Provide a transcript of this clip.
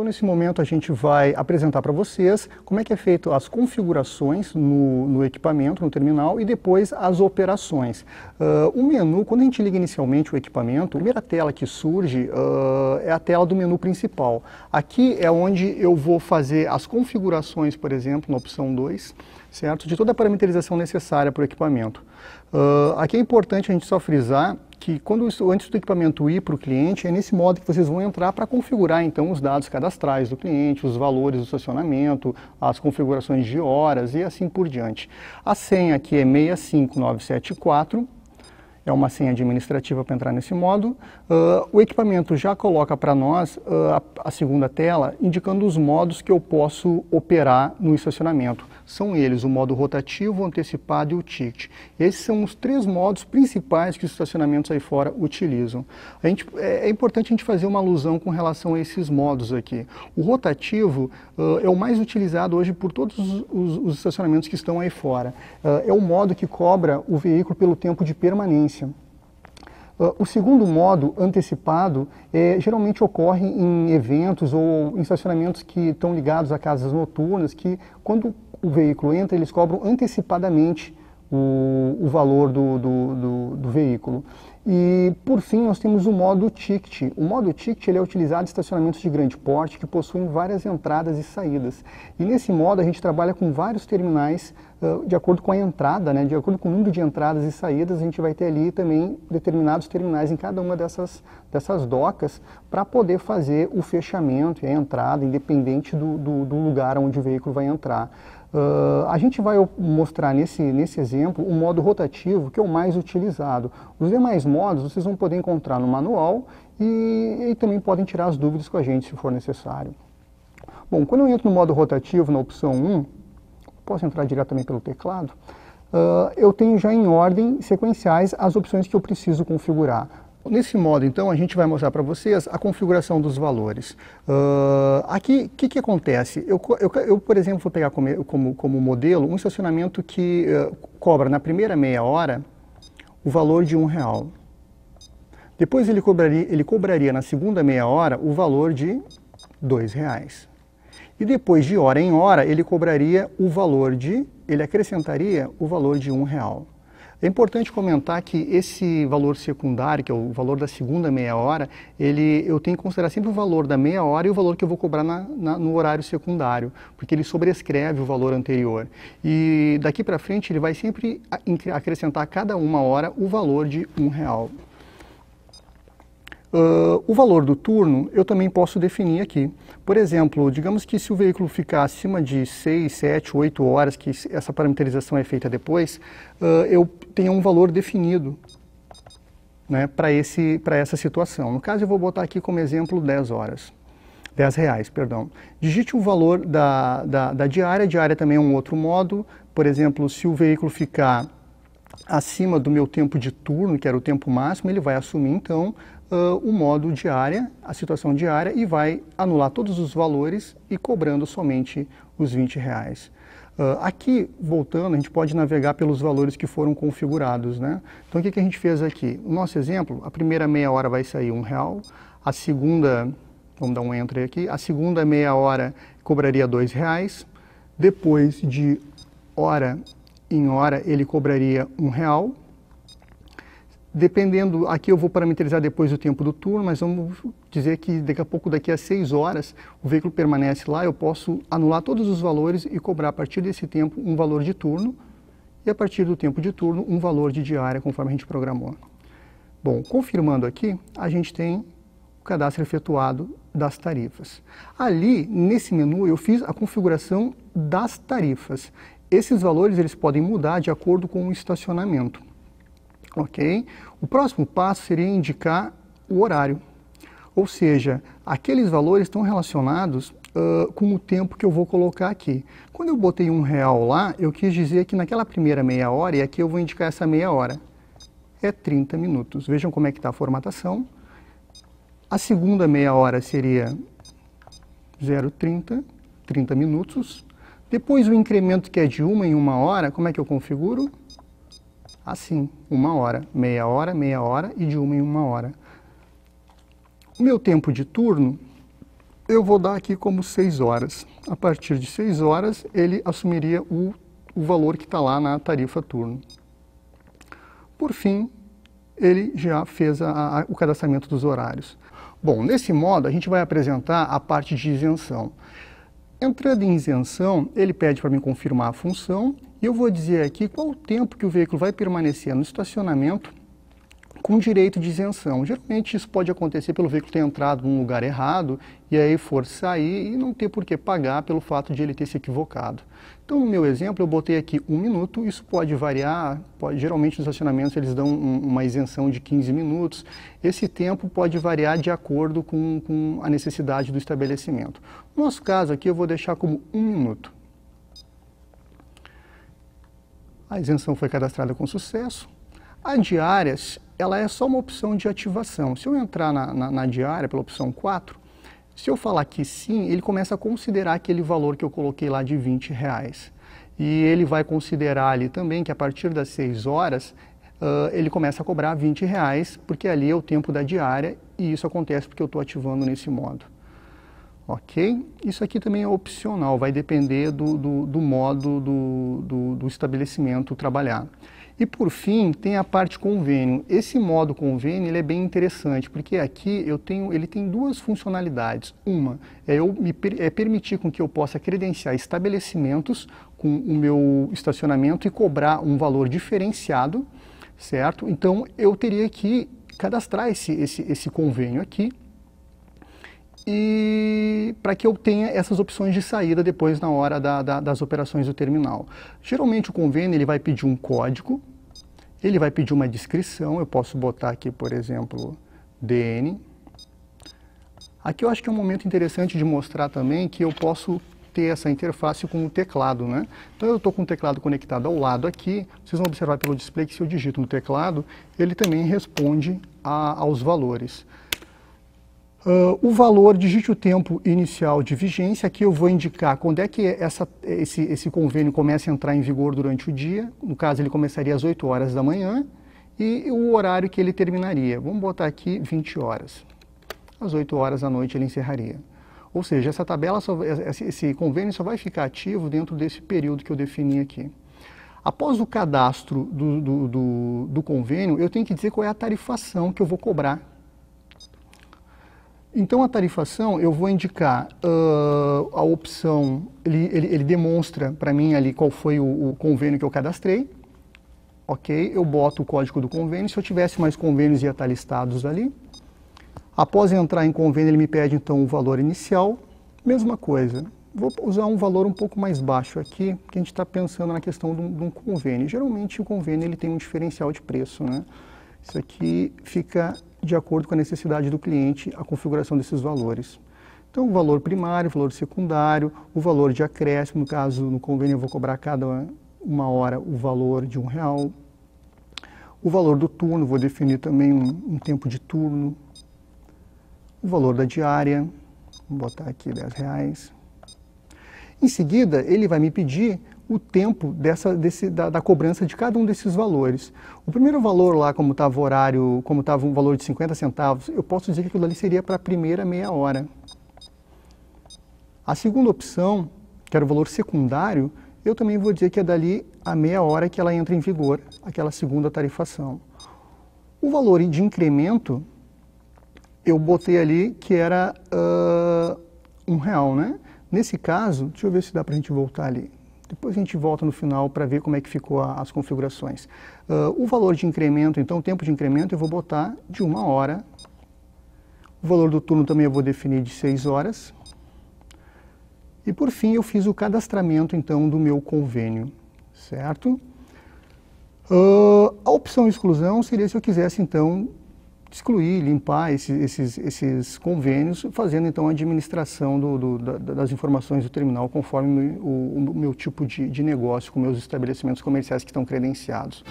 Então, nesse momento, a gente vai apresentar para vocês como é que é feito as configurações no, no equipamento, no terminal, e depois as operações. Uh, o menu, quando a gente liga inicialmente o equipamento, a primeira tela que surge uh, é a tela do menu principal. Aqui é onde eu vou fazer as configurações, por exemplo, na opção 2, certo? De toda a parameterização necessária para o equipamento. Uh, aqui é importante a gente só frisar que quando antes do equipamento ir para o cliente, é nesse modo que vocês vão entrar para configurar então os dados cadastrais do cliente, os valores do estacionamento, as configurações de horas e assim por diante. A senha aqui é 65974 é uma senha administrativa para entrar nesse modo. Uh, o equipamento já coloca para nós uh, a, a, segunda tela indicando os modos que eu posso operar no estacionamento. São eles o modo rotativo, antecipado e o ticket. Esses são os três modos principais que os estacionamentos aí fora utilizam. A gente, é, é importante a gente fazer uma alusão com relação a esses modos aqui. O rotativo uh, é o mais utilizado hoje por todos os, os, os estacionamentos que estão aí fora. Uh, é o modo que cobra o veículo pelo tempo de permanência. Uh, o segundo modo, antecipado, é, geralmente ocorre em eventos ou em estacionamentos que estão ligados a casas noturnas, que quando o veículo entra, eles cobram antecipadamente o, o valor do, do, do, do, veículo. E, por fim, nós temos o modo ticket. O modo ticket ele é utilizado em estacionamentos de grande porte que possuem várias entradas e saídas. E nesse modo a gente trabalha com vários terminais de acordo com a entrada, né, de acordo com o número de entradas e saídas, a gente vai ter ali também determinados terminais em cada uma dessas, dessas docas para poder fazer o fechamento e a entrada, independente do, do, do lugar onde o veículo vai entrar. Uh, a gente vai mostrar nesse, nesse exemplo o modo rotativo, que é o mais utilizado. Os demais modos vocês vão poder encontrar no manual e, e também podem tirar as dúvidas com a gente se for necessário. Bom, quando eu entro no modo rotativo, na opção 1, posso entrar diretamente pelo teclado, uh, eu tenho já em ordem sequenciais as opções que eu preciso configurar. Nesse modo, então, a gente vai mostrar para vocês a configuração dos valores. Uh, aqui, o que, que, acontece? Eu, eu, eu, por exemplo, vou pegar como, como, como modelo um estacionamento que uh, cobra na primeira meia hora o valor de um real. Depois ele cobraria, ele cobraria na segunda meia hora o valor de dois reais. E depois, de hora em hora, ele cobraria o valor de, ele acrescentaria o valor de um real. É importante comentar que esse valor secundário, que é o valor da segunda meia hora, ele, eu tenho que considerar sempre o valor da meia hora e o valor que eu vou cobrar na, na, no horário secundário, porque ele sobrescreve o valor anterior. E daqui para frente ele vai sempre acrescentar a cada uma hora o valor de um real. Uh, o valor do turno eu também posso definir aqui. Por exemplo, digamos que se o veículo ficar acima de 6, 7, 8 horas, que essa parameterização é feita depois, uh, eu tenho um valor definido né, para essa situação. No caso, eu vou botar aqui como exemplo 10 horas. 10 reais, perdão. Digite o valor da, da, da diária, diária também é um outro modo. Por exemplo, se o veículo ficar acima do meu tempo de turno, que era o tempo máximo, ele vai assumir então uh, o modo diária, a situação diária e vai anular todos os valores e cobrando somente os 20 reais. Uh, aqui, voltando, a gente pode navegar pelos valores que foram configurados. Né? Então, o que, que a gente fez aqui? O nosso exemplo, a primeira meia hora vai sair um real, a segunda, vamos dar um enter aqui, a segunda meia hora cobraria dois reais, depois de hora em hora ele cobraria um real, dependendo, aqui eu vou parametrizar depois o tempo do turno, mas vamos dizer que daqui a pouco, daqui a 6 horas, o veículo permanece lá, eu posso anular todos os valores e cobrar a partir desse tempo um valor de turno e a partir do tempo de turno um valor de diária, conforme a gente programou. Bom, confirmando aqui, a gente tem o cadastro efetuado das tarifas. Ali, nesse menu, eu fiz a configuração das tarifas. Esses valores eles podem mudar de acordo com o estacionamento. Ok? O próximo passo seria indicar o horário. Ou seja, aqueles valores estão relacionados uh, com o tempo que eu vou colocar aqui. Quando eu botei um real lá, eu quis dizer que naquela primeira meia hora, e aqui eu vou indicar essa meia hora, é 30 minutos. Vejam como é que está a formatação. A segunda meia hora seria 0,30, 30 minutos. Depois o incremento que é de uma em uma hora, como é que eu configuro? assim, uma hora, meia hora, meia hora e de uma em uma hora. O meu tempo de turno eu vou dar aqui como seis horas. A partir de seis horas ele assumiria o, o valor que está lá na tarifa turno. Por fim, ele já fez a, a, o cadastramento dos horários. Bom, nesse modo a gente vai apresentar a parte de isenção. Entrando em isenção, ele pede para me confirmar a função e eu vou dizer aqui qual o tempo que o veículo vai permanecer no estacionamento com direito de isenção. Geralmente isso pode acontecer pelo veículo ter entrado num lugar errado e aí for sair e não ter por que pagar pelo fato de ele ter se equivocado. Então, no meu exemplo, eu botei aqui um minuto, isso pode variar, pode, geralmente nos estacionamentos eles dão um, uma isenção de 15 minutos. Esse tempo pode variar de acordo com, com a necessidade do estabelecimento. No nosso caso aqui, eu vou deixar como um minuto. A isenção foi cadastrada com sucesso. A diárias, ela é só uma opção de ativação. Se eu entrar na, na, na diária pela opção 4, se eu falar que sim, ele começa a considerar aquele valor que eu coloquei lá de 20 reais. E ele vai considerar ali também que a partir das 6 horas Uh, ele começa a cobrar 20 reais, porque ali é o tempo da diária e isso acontece porque eu estou ativando nesse modo. Ok? Isso aqui também é opcional, vai depender do, do, do modo do, do, do estabelecimento trabalhar. E por fim, tem a parte convênio. Esse modo convênio ele é bem interessante, porque aqui eu tenho, ele tem duas funcionalidades. Uma é, eu me, é permitir com que eu possa credenciar estabelecimentos com o meu estacionamento e cobrar um valor diferenciado, certo? Então eu teria que cadastrar esse, esse, esse convênio aqui e para que eu tenha essas opções de saída depois na hora da, da, das operações do terminal. Geralmente o convênio ele vai pedir um código, ele vai pedir uma descrição, eu posso botar aqui, por exemplo, DN. Aqui eu acho que é um momento interessante de mostrar também que eu posso ter essa interface com o teclado, né? Então eu estou com o teclado conectado ao lado aqui, vocês vão observar pelo display que se eu digito no teclado, ele também responde a, aos valores. Uh, o valor, digite o tempo inicial de vigência, aqui eu vou indicar quando é que essa, esse, esse convênio começa a entrar em vigor durante o dia, no caso ele começaria às 8 horas da manhã, e o horário que ele terminaria, vamos botar aqui 20 horas, às 8 horas da noite ele encerraria. Ou seja, essa tabela, só, esse convênio só vai ficar ativo dentro desse período que eu defini aqui. Após o cadastro do, do, do, do convênio, eu tenho que dizer qual é a tarifação que eu vou cobrar então, a tarifação, eu vou indicar uh, a opção, ele, ele, ele demonstra para mim ali qual foi o, o, convênio que eu cadastrei, ok? Eu boto o código do convênio, se eu tivesse mais convênios ia estar tá listados ali. Após entrar em convênio, ele me pede então o valor inicial, mesma coisa. Vou usar um valor um pouco mais baixo aqui, porque a gente está pensando na questão de um, de um convênio. Geralmente o convênio ele tem um diferencial de preço, né? Isso aqui fica de acordo com a necessidade do cliente, a configuração desses valores. Então, o valor primário, o valor secundário, o valor de acréscimo, no caso, no convênio eu vou cobrar cada uma hora o valor de um real. O valor do turno, vou definir também um, um tempo de turno. O valor da diária, vou botar aqui 10 reais. Em seguida, ele vai me pedir o tempo dessa, desse, da, da, cobrança de cada um desses valores. O primeiro valor lá, como estava o horário, como estava um valor de 50 centavos, eu posso dizer que aquilo ali seria para a primeira meia hora. A segunda opção, que era o valor secundário, eu também vou dizer que é dali a meia hora que ela entra em vigor, aquela segunda tarifação. O valor de incremento, eu botei ali que era uh, um real, né? Nesse caso, deixa eu ver se dá para a gente voltar ali. Depois a gente volta no final para ver como é que ficou a, as configurações. Uh, o valor de incremento, então o tempo de incremento eu vou botar de uma hora. O valor do turno também eu vou definir de seis horas. E por fim eu fiz o cadastramento então do meu convênio, certo? Uh, a opção exclusão seria se eu quisesse então excluir, limpar esses, esses, esses convênios, fazendo então a administração do, do, da, das informações do terminal conforme o, o meu tipo de, de negócio com meus estabelecimentos comerciais que estão credenciados.